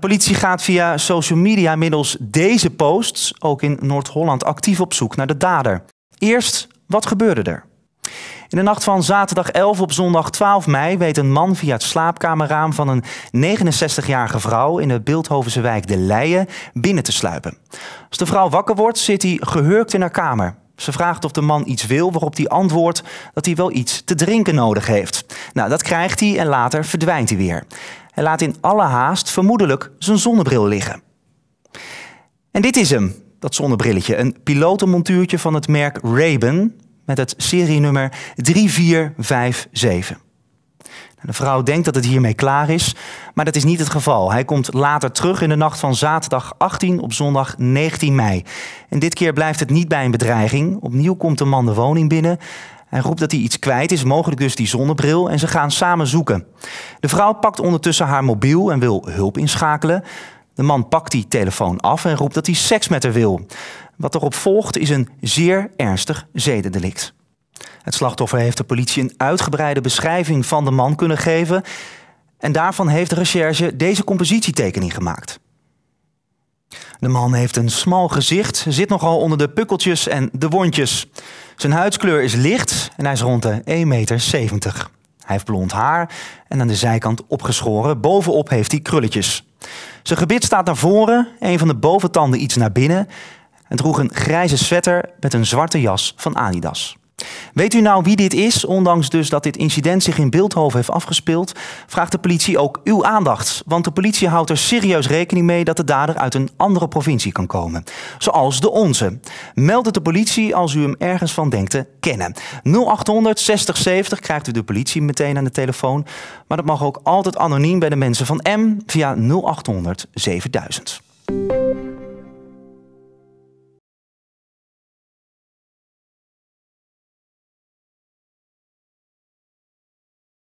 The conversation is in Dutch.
De politie gaat via social media middels deze posts ook in Noord-Holland actief op zoek naar de dader. Eerst, wat gebeurde er? In de nacht van zaterdag 11 op zondag 12 mei weet een man via het slaapkamerraam van een 69-jarige vrouw in de Beeldhovense wijk De Leien binnen te sluipen. Als de vrouw wakker wordt, zit hij gehurkt in haar kamer. Ze vraagt of de man iets wil, waarop hij antwoordt dat hij wel iets te drinken nodig heeft. Nou, dat krijgt hij en later verdwijnt hij weer en laat in alle haast vermoedelijk zijn zonnebril liggen. En dit is hem, dat zonnebrilletje. Een pilotenmontuurtje van het merk Raben met het serienummer 3457. De vrouw denkt dat het hiermee klaar is, maar dat is niet het geval. Hij komt later terug in de nacht van zaterdag 18 op zondag 19 mei. En dit keer blijft het niet bij een bedreiging. Opnieuw komt de man de woning binnen. Hij roept dat hij iets kwijt is, mogelijk dus die zonnebril, en ze gaan samen zoeken. De vrouw pakt ondertussen haar mobiel en wil hulp inschakelen. De man pakt die telefoon af en roept dat hij seks met haar wil. Wat erop volgt is een zeer ernstig zedendelict. Het slachtoffer heeft de politie een uitgebreide beschrijving van de man kunnen geven. En daarvan heeft de recherche deze compositietekening gemaakt. De man heeft een smal gezicht, zit nogal onder de pukkeltjes en de wondjes. Zijn huidskleur is licht en hij is rond de 1,70 meter. Hij heeft blond haar en aan de zijkant opgeschoren. Bovenop heeft hij krulletjes. Zijn gebit staat naar voren, een van de boventanden iets naar binnen. En droeg een grijze sweater met een zwarte jas van Adidas. Weet u nou wie dit is? Ondanks dus dat dit incident zich in Beeldhoven heeft afgespeeld, vraagt de politie ook uw aandacht. Want de politie houdt er serieus rekening mee dat de dader uit een andere provincie kan komen. Zoals de onze. Meld het de politie als u hem ergens van denkt te kennen. 0800 60 krijgt u de politie meteen aan de telefoon. Maar dat mag ook altijd anoniem bij de mensen van M via 0800 7000.